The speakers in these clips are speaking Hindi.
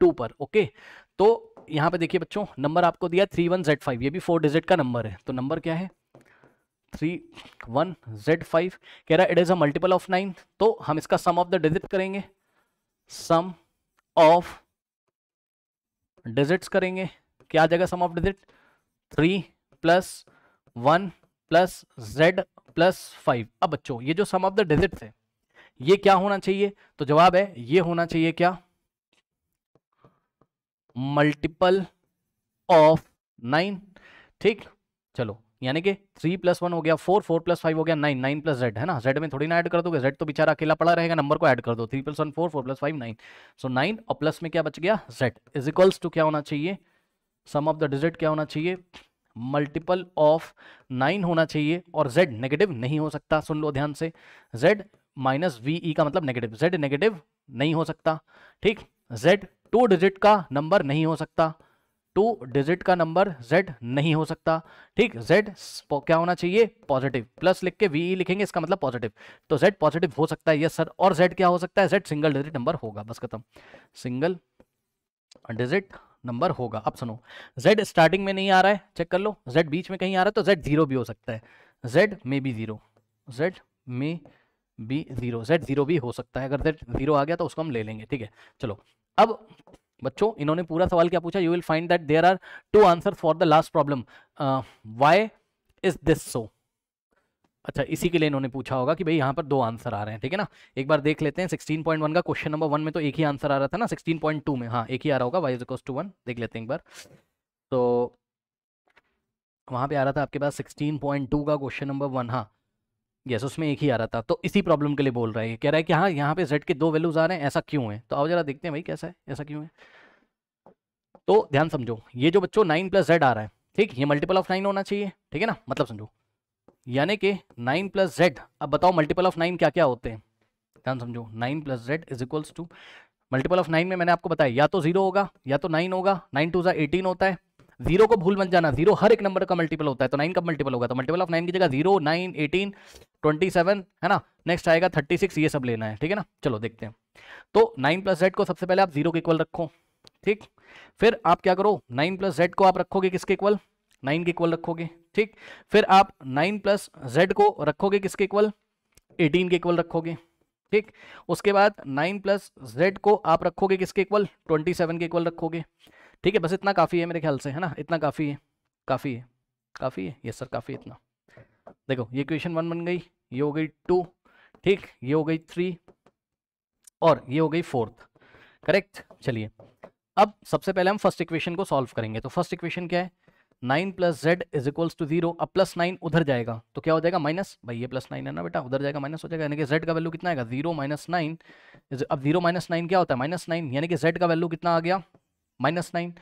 टू पर ओके तो यहां पे देखिए बच्चों नंबर आपको दिया थ्री वन जेड फाइव ये भी फोर डिजिट का नंबर है तो नंबर क्या है थ्री वन जेड फाइव कह रहा है it is a multiple of nine तो हम इसका सम ऑफ द डिजिट करेंगे सम ऑफ डिजिट्स करेंगे क्या आ जाएगा sum of digit three plus one plus Z plus five अब बच्चों ये जो सम ऑफ द डिजिट्स है ये क्या होना चाहिए तो जवाब है ये होना चाहिए क्या मल्टीपल ऑफ नाइन ठीक चलो यानी कि थ्री प्लस वन हो गया फोर फोर प्लस फाइव हो गया नाइन नाइन प्लस जेड है ना जेड में थोड़ी ना ऐड कर दोगे जेड तो बेचारा अकेला पड़ा रहेगा नंबर को ऐड कर दो three plus one four four plus five nine so nine और प्लस में क्या बच गया जेड इज इक्वल्स टू क्या होना चाहिए सम ऑफ द डिजिट क्या होना चाहिए मल्टीपल ऑफ नाइन होना चाहिए और जेड नेगेटिव नहीं हो सकता सुन लो ध्यान से जेड माइनस वी ई का मतलब नेगेटिव जेड नेगेटिव नहीं हो सकता ठीक जेड टू डिजिट का नंबर नहीं हो सकता टू डिजिट का नंबर z नहीं हो सकता ठीक z क्या होना चाहिए पॉजिटिव प्लस लिख के वी e लिखेंगे इसका मतलब पॉजिटिव तो z पॉजिटिव हो सकता है यस सर और z क्या हो सकता है z सिंगल डिजिट नंबर होगा बस खत्म सिंगल डिजिट नंबर होगा अब सुनो z स्टार्टिंग में नहीं आ रहा है चेक कर लो z बीच में कहीं आ रहा है तो z जीरो भी हो सकता है z में भी जीरो z में बी जीरो जेड जीरो भी हो सकता है अगर जेड जीरो आ गया तो उसको हम ले लेंगे ठीक है चलो अब बच्चों इन्होंने पूरा सवाल क्या पूछा you will find that there are two answer for the last problem why is this so अच्छा इसी के लिए इन्होंने पूछा होगा कि भाई यहाँ पर दो आंसर आ रहे हैं ठीक है ना एक बार देख लेते हैं 16.1 का क्वेश्चन नंबर वन में तो एक ही आंसर आ रहा था ना 16.2 में हाँ एक ही आ रहा होगा वाई इज टू वन देख लेते हैं एक बार तो वहाँ पे आ रहा था आपके पास 16.2 का क्वेश्चन नंबर वन हाँ यस उसमें एक ही आ रहा था तो इसी प्रॉब्लम के लिए बोल रहा है कह रहा है कि हाँ यहाँ पे जेड के दो वैल्यूज आ रहे हैं ऐसा क्यों है तो आओ जरा देखते हैं भाई कैसा है ऐसा क्यों है तो ध्यान समझो ये जो बच्चों नाइन प्लस जेड आ रहा है ठीक ये मल्टीपल ऑफ नाइन होना चाहिए ठीक है ना मतलब समझो यानी कि नाइन प्लस जेड अब बताओ मल्टीपल ऑफ नाइन क्या क्या होते हैं ध्यान समझो nine plus Z is equals to multiple of nine में मैंने आपको बताया या तो जीरो होगा या तो नाइन होगा नाइन टू ज़ा एटीन होता है जीरो को भूल मत जाना जीरो हर एक नंबर का मल्टीपल होता है तो नाइन का मल्टीपल होगा तो मल्टीपल ऑफ नाइन की जगह zero nine eighteen twenty seven है ना नेक्स्ट आएगा थर्टी सिक्स ये सब लेना है ठीक है ना चलो देखते हैं तो नाइन प्लस जेड को सबसे पहले आप जीरो के इक्वल रखो ठीक फिर आप क्या करो नाइन प्लस जेड को आप रखोगे किसके इक्वल नाइन के इक्वल रखोगे ठीक फिर आप नाइन प्लस जेड को रखोगे किसके इक्वल एटीन के इक्वल रखोगे ठीक उसके बाद नाइन प्लस जेड को आप रखोगे किसके इक्वल ट्वेंटी सेवन के इक्वल रखोगे ठीक है बस इतना काफ़ी है मेरे ख्याल से है ना इतना काफ़ी है काफ़ी है काफ़ी है यस सर काफ़ी इतना देखो ये क्वेश्चन वन बन गई ये हो गई टू ठीक ये हो गई थ्री और ये हो गई फोर्थ करेक्ट चलिए अब सबसे पहले हम फर्स्ट इक्वेशन को सॉल्व करेंगे तो फर्स्ट इक्वेशन क्या है nine plus Z is equals to zero अब प्लस नाइन उधर जाएगा तो क्या हो जाएगा माइनस भाई ये प्लस नाइन है ना बेटा उधर जाएगा माइनस हो जाएगा यानी कि जेड का वैल्यू कितना आएगा जीरो माइनस नाइन अब जीरो माइनस नाइन क्या होता है माइनस नाइन यानी कि जेड का वैल्यू कितना आ गया माइनस नाइन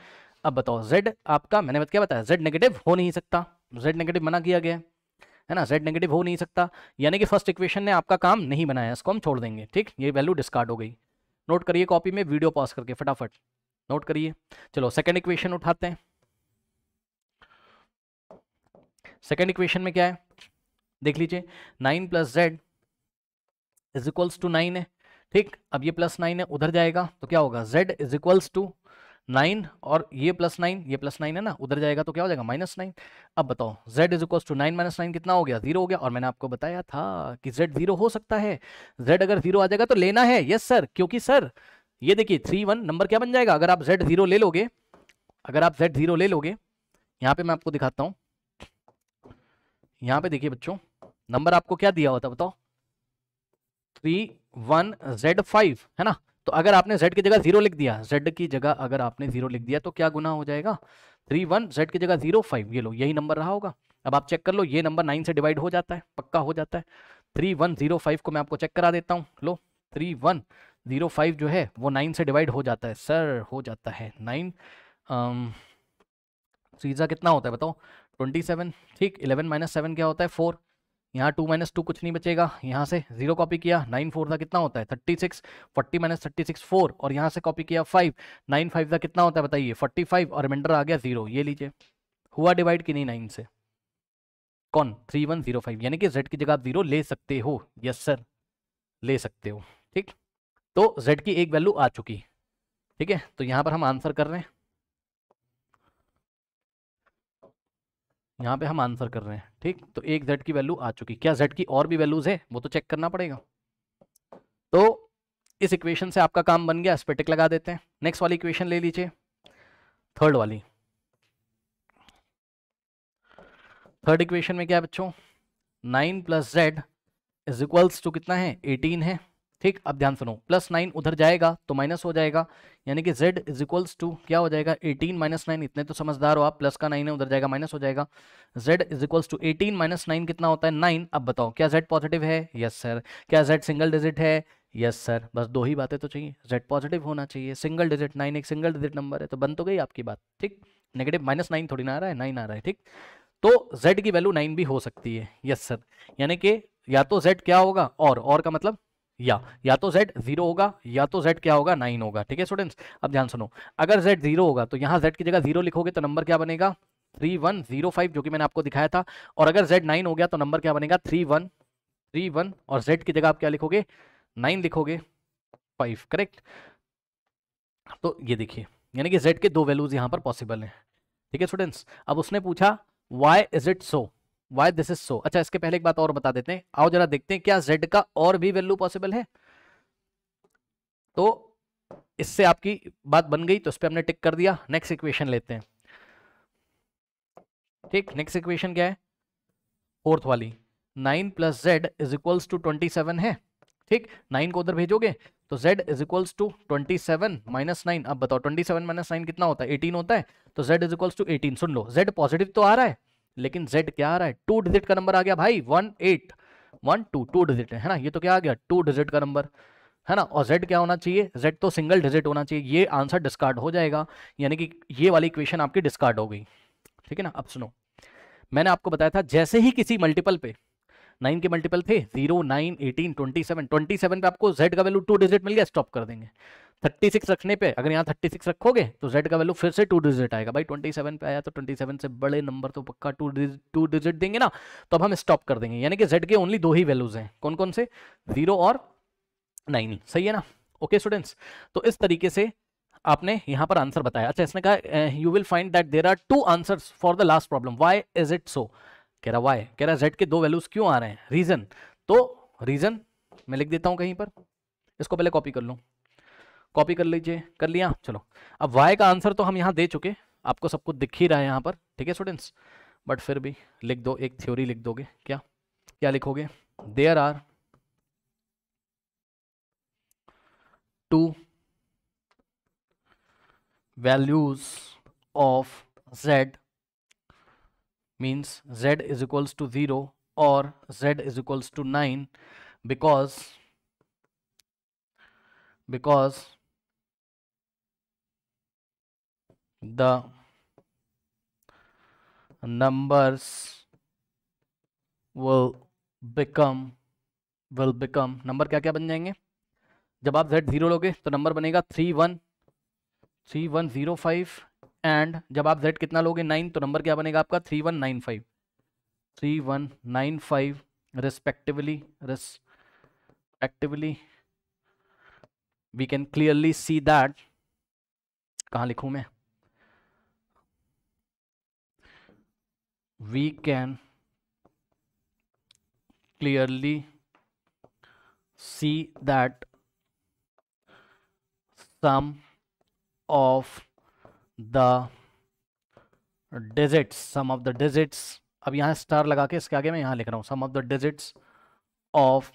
अब बताओ जेड आपका मैंने क्या बताया जेड नेगेटिव हो नहीं सकता जेड नेगेटिव मना किया गया है ना जेड नेगेटिव हो नहीं सकता यानी कि फर्स्ट इक्वेशन ने आपका काम नहीं बनाया इसको हम छोड़ देंगे ठीक ये वैल्यू डिस्कार्ड हो गई नोट करिए कॉपी में वीडियो पॉज करके फटाफट नोट करिए चलो सेकेंड इक्वेशन उठाते हैं सेकेंड इक्वेशन में क्या है देख लीजिए nine plus Z is equals to nine है ठीक अब ये प्लस नाइन है उधर जाएगा तो क्या होगा Z is equals to nine और ये प्लस नाइन ये प्लस नाइन है ना उधर जाएगा तो क्या हो जाएगा माइनस नाइन अब बताओ Z is equal to nine minus nine कितना हो गया जीरो हो गया और मैंने आपको बताया था कि जेड जीरो हो सकता है जेड अगर जीरो आ जाएगा तो लेना है यस सर क्योंकि सर ये देखिए थ्री वन नंबर क्या बन जाएगा अगर आप जेड जीरो ले लोगे अगर आप जेड जीरो ले लोगे यहाँ पे मैं आपको दिखाता हूँ यहाँ पे देखिए बच्चों नंबर आपको क्या दिया होता बताओ थ्री वन जेड फाइव है ना तो अगर आपने जेड की जगह जीरो लिख दिया जेड की जगह अगर आपने जीरो लिख दिया तो क्या गुना हो जाएगा थ्री वन जेड की जगह जीरो फाइव ये लो यही नंबर रहा होगा अब आप चेक कर लो ये नंबर नाइन से डिवाइड हो जाता है पक्का हो जाता है थ्री वन जीरो फाइव को मैं आपको चेक करा देता हूँ लो थ्री वन जीरो फाइव जो है वो नाइन से डिवाइड हो जाता है सर हो जाता है नाइन सीजा um, कितना होता है बताओ ट्वेंटी सेवन ठीक इलेवन माइनस सेवन क्या होता है फोर यहाँ टू माइनस टू कुछ नहीं बचेगा यहाँ से जीरो कॉपी किया नाइन फोर था कितना होता है thirty six forty minus thirty six four और यहाँ से कॉपी किया फाइव नाइन फाइव था कितना होता है बताइए फोर्टी फाइव और रिमाइंडर आ गया जीरो ये लीजिए हुआ डिवाइड की नहीं नाइन से कौन थ्री वन जीरो फाइव यानी कि जेड की जगह आप जीरो ले सकते हो यस सर ले सकते हो ठीक तो जेड की एक वैल्यू आ चुकी ठीक है तो यहाँ पर हम आंसर कर रहे हैं यहाँ पे हम आंसर कर रहे हैं ठीक तो एक जेड की वैल्यू आ चुकी क्या जेड की और भी वैल्यूज है वो तो चेक करना पड़ेगा तो इस इक्वेशन से आपका काम बन गया स्पेटिक लगा देते हैं नेक्स्ट वाली इक्वेशन ले लीजिए थर्ड वाली थर्ड इक्वेशन में क्या बच्चों nine plus Z is equals to कितना है एटीन है ठीक अब ध्यान सुनो प्लस नाइन उधर जाएगा तो माइनस हो जाएगा यानी कि z इज इक्वल्स टू क्या हो जाएगा एटीन माइनस नाइन इतने तो समझदार हो आप प्लस का नाइन है उधर जाएगा माइनस हो जाएगा z is equals to eighteen minus nine कितना होता है नाइन अब बताओ क्या z पॉजिटिव है यस सर क्या z सिंगल डिजिट है यस सर बस दो ही बातें तो चाहिए z पॉजिटिव होना चाहिए सिंगल डिजिट नाइन एक सिंगल डिजिट नंबर है तो बन तो गई आपकी बात ठीक नेगेटिव माइनस नाइन थोड़ी ना आ रहा है नाइन आ रहा है ठीक तो z की वैल्यू नाइन भी हो सकती है यस सर यानी कि या तो z क्या होगा और और का मतलब या या तो z जीरो होगा या तो z क्या होगा नाइन होगा ठीक है स्टूडेंट्स अब ध्यान सुनो अगर z जीरो होगा तो यहाँ z की जगह जीरो लिखोगे तो नंबर क्या बनेगा थ्री वन जीरो फाइव जो कि मैंने आपको दिखाया था और अगर z नाइन हो गया तो नंबर क्या बनेगा थ्री वन थ्री वन और z की जगह आप क्या लिखोगे नाइन लिखोगे फाइव करेक्ट तो ये देखिए यानी कि z के दो वैल्यूज यहाँ पर पॉसिबल हैं ठीक है स्टूडेंट्स अब उसने पूछा why is it so why this is so अच्छा इसके पहले एक बात और बता देते हैं आओ जरा देखते हैं क्या जेड का और भी वैल्यू पॉसिबल है तो इससे आपकी बात बन गई तो उस पर हमने टिक कर दिया नेक्स्ट इक्वेशन लेते हैं ठीक नेक्स्ट इक्वेशन क्या है फोर्थ वाली nine plus Z is equals to twenty seven है ठीक नाइन को उधर भेजोगे तो z is equals to twenty seven minus nine अब बताओ ट्वेंटी सेवन माइनस नाइन कितना होता है एटीन होता है तो z is equals to eighteen सुन लो जेड पॉजिटिव तो आ रहा है लेकिन z क्या आ रहा है टू डिजिट का नंबर आ गया भाई one eight one two two digit है ना ये तो क्या आ गया टू डिजिट का नंबर है ना और z क्या होना चाहिए z तो सिंगल डिजिट होना चाहिए ये आंसर डिस्कार्ड हो जाएगा यानी कि ये वाली इक्वेशन आपकी डिस्कार्ड हो गई ठीक है ना अब सुनो मैंने आपको बताया था जैसे ही किसी मल्टीपल पे नाइन के मल्टीपल थे zero nine eighteen twenty seven twenty seven पे आपको जेड का वैल्यू टू डिजिट मिल गया स्टॉप कर देंगे थर्टी सिक्स रखने पे अगर यहाँ थर्टी सिक्स रखोगे तो जेड का वैल्यू फिर से टू डिजिट आएगा भाई ट्वेंटी सेवन पे आया तो ट्वेंटी सेवन से बड़े नंबर तो पक्का टू टू डिजिट देंगे ना तो अब हम स्टॉप कर देंगे यानी कि जेड के ओनली दो ही वैल्यूज हैं कौन कौन से जीरो और नाइन सही है ना ओके स्टूडेंट्स तो इस तरीके से आपने यहाँ पर आंसर बताया अच्छा इसने कहा you will find that there are two answer for the last problem why is it so कह रहा वाई कह रहा जेड के दो वैल्यूज क्यों आ रहे हैं रीजन तो रीजन मैं लिख देता हूँ कहीं पर इसको पहले कॉपी कर लूँ कॉपी कर लीजिए कर लिया चलो अब वाई का आंसर तो हम यहाँ दे चुके आपको सब कुछ दिख ही रहा है यहाँ पर ठीक है स्टूडेंट्स बट फिर भी लिख दो एक थ्योरी लिख दोगे क्या क्या लिखोगे there are two values of z means z is equals to zero और z is equals to nine because because the numbers will become will become number क्या क्या बन जाएंगे जब आप z जीरो लोगे तो नंबर बनेगा three one three one zero five and जब आप z कितना लोगे नाइन तो नंबर क्या बनेगा आपका three one nine five three one nine five respectively respectively we can clearly see that कहाँ लिखूँ मैं we can clearly see that sum of the digits sum of the digits अब यहां स्टार लगा के इसके आगे मैं यहां लिख रहा हूं sum of the digits of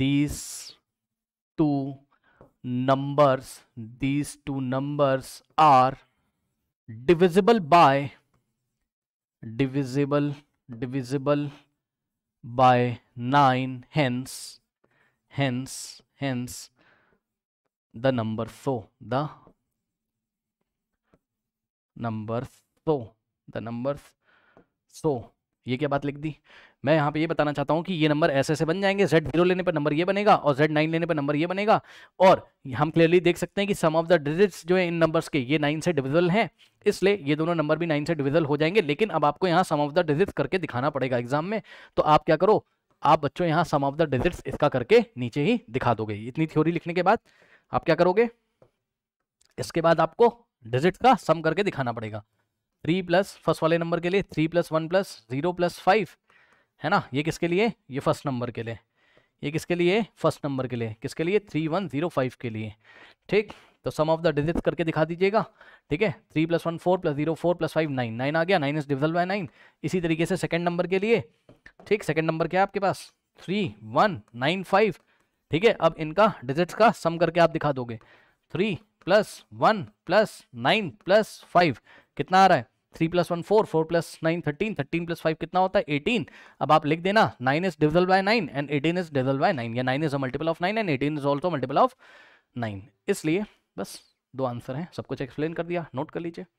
these two numbers these two numbers are divisible by divisible divisible by 9 hence hence hence the number so the numbers so the numbers so ये क्या बात लिख दी मैं यहाँ पे ये बताना चाहता हूँ कि ये नंबर ऐसे ऐसे बन जाएंगे जेड जीरो लेने पर नंबर ये बनेगा और जेड नाइन लेने पर नंबर ये बनेगा और हम क्लियरली देख सकते हैं कि सम ऑफ द डिजिट्स जो है इन नंबर्स के ये नाइन से डिविजल हैं इसलिए ये दोनों नंबर भी नाइन से डिविजल हो जाएंगे लेकिन अब आपको यहाँ सम ऑफ द डिजिट्स करके दिखाना पड़ेगा एग्जाम में तो आप क्या करो आप बच्चों यहाँ सम ऑफ द डिजिट्स इसका करके नीचे ही दिखा दोगे इतनी थ्योरी लिखने के बाद आप क्या करोगे इसके बाद आपको डिजिट का सम करके दिखाना पड़ेगा थ्री प्लस फर्स्ट वाले नंबर के लिए three plus one plus zero plus five है ना ये किसके लिए ये फर्स्ट नंबर के लिए ये किसके लिए फर्स्ट नंबर के लिए किसके लिए थ्री वन जीरो फाइव के लिए ठीक तो सम ऑफ द डिजिट करके दिखा दीजिएगा ठीक है three plus one four plus zero four plus five nine nine आ गया nine is divisible by nine इसी तरीके से सेकंड नंबर के लिए ठीक सेकंड नंबर क्या है आपके पास थ्री वन नाइन फाइव ठीक है अब इनका डिजिट्स का सम करके आप दिखा दोगे three plus one plus nine plus five कितना आ रहा है three plus one four four plus nine thirteen thirteen plus five कितना होता है एटीन अब आप लिख देना nine is divisible by nine and eighteen is divisible by nine या nine is a multiple of nine and eighteen is also multiple of nine इसलिए बस दो आंसर हैं सब कुछ एक्सप्लेन कर दिया नोट कर लीजिए